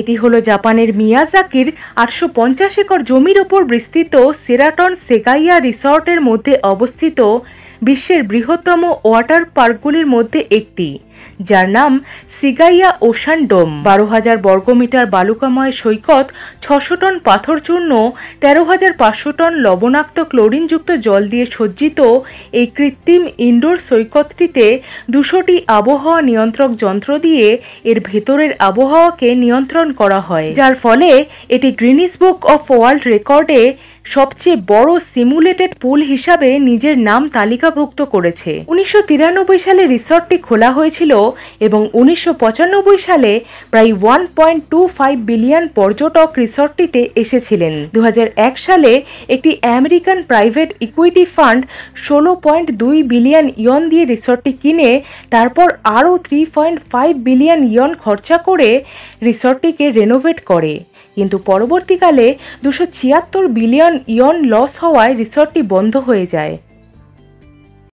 এটি হলো জাপানের মিয়াজাকির আটশো পঞ্চাশ একর জমির ওপর বিস্তৃত সেরাটন সেগাইয়া রিসর্টের মধ্যে অবস্থিত বিশ্বের বৃহত্তম ওয়াটার পার্কগুলির মধ্যে একটি যার নাম সিগাইয়া ওশান ডোম বারো হাজার বর্গমিটার বালুকাময় সৈকত ছশো টন পাথর চূর্ণ তেরো হাজার পাঁচশো টন লবণাক্ত ক্লোরিনযুক্ত জল দিয়ে সজ্জিত এই কৃত্রিম ইনডোর সৈকতটিতে দুশোটি আবহাওয়া নিয়ন্ত্রক যন্ত্র দিয়ে এর ভেতরের আবহাওয়াকে নিয়ন্ত্রণ করা হয় যার ফলে এটি গ্রিনিস বুক অফ ওয়ার্ল্ড রেকর্ডে সবচেয়ে বড় সিমুলেটেড পুল হিসাবে নিজের নাম তালিকাভুক্ত করেছে উনিশশো সালে রিসর্টটি খোলা হয়েছিল ছিল এবং উনিশশো সালে প্রায় one point two five billion পর্যটক রিসর্টটিতে এসেছিলেন দু সালে একটি আমেরিকান প্রাইভেট ইকুইটি ফান্ড ষোলো পয়েন্ট দুই বিলিয়ন ইয়ন দিয়ে রিসর্টটি কিনে তারপর আরও three point five billion yen খরচা করে রিসর্টটিকে রেনোভেট করে কিন্তু পরবর্তীকালে দুশো ছিয়াত্তর বিলিয়ন ইয়ন লস হওয়ায় রিসর্টটি বন্ধ হয়ে যায়